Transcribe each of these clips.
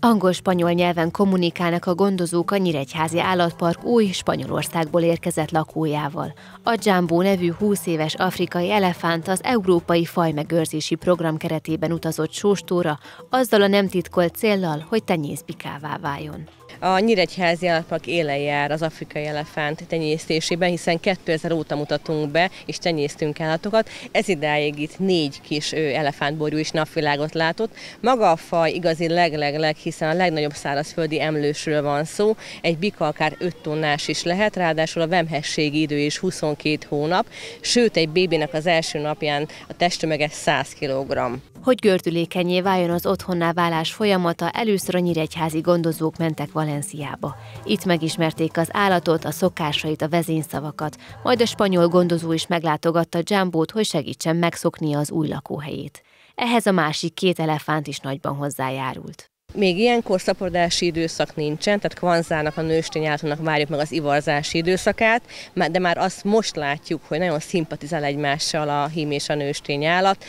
Angol-spanyol nyelven kommunikálnak a gondozók a Nyíregyházi Állatpark új Spanyolországból érkezett lakójával. A Jumbo nevű 20 éves afrikai elefánt az Európai Fajmegőrzési Program keretében utazott sóstóra, azzal a nem titkolt céllal, hogy tenyészbikává váljon. A Nyíregyházi Állatpark élen jár az afrikai elefánt tenyésztésében, hiszen 2000 óta mutatunk be és tenyésztünk állatokat. Ez idáig itt négy kis elefántborjú is napvilágot látott. Maga a faj igazi leglegleg, hiszen a legnagyobb szárazföldi emlősről van szó. Egy bika akár 5 tonnás is lehet, ráadásul a vemhességi idő is 22 hónap, sőt egy bébinek az első napján a testtömege 100 kg hogy gördülékenyé váljon az otthonná válás folyamata, először a nyíregyházi gondozók mentek Valenciába. Itt megismerték az állatot, a szokásait, a vezényszavakat, majd a spanyol gondozó is meglátogatta Jambót, hogy segítsen megszoknia az új lakóhelyét. Ehhez a másik két elefánt is nagyban hozzájárult. Még ilyenkor szaporodási időszak nincsen, tehát kvanzának, a nőstény általának várjuk meg az ivarzási időszakát, de már azt most látjuk, hogy nagyon szimpatizál egymással a hím és a nőstény állat.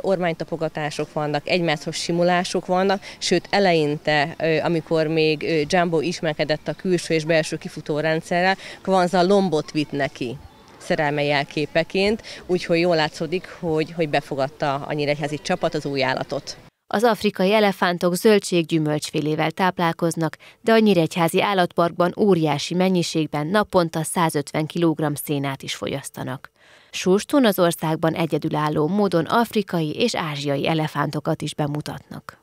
Ormánytapogatások vannak, egymáshoz simulások vannak, sőt eleinte, amikor még Jumbo ismerkedett a külső és belső kifutó rendszerrel, kvanza lombot vitt neki szerelme jelképeként, úgyhogy jól látszódik, hogy, hogy befogadta a nyíregyházi csapat az új állatot. Az afrikai elefántok zöldséggyümölcsfélével táplálkoznak, de a Nyíregyházi állatparkban óriási mennyiségben naponta 150 kg szénát is fogyasztanak. Sóstón az országban egyedülálló módon afrikai és ázsiai elefántokat is bemutatnak.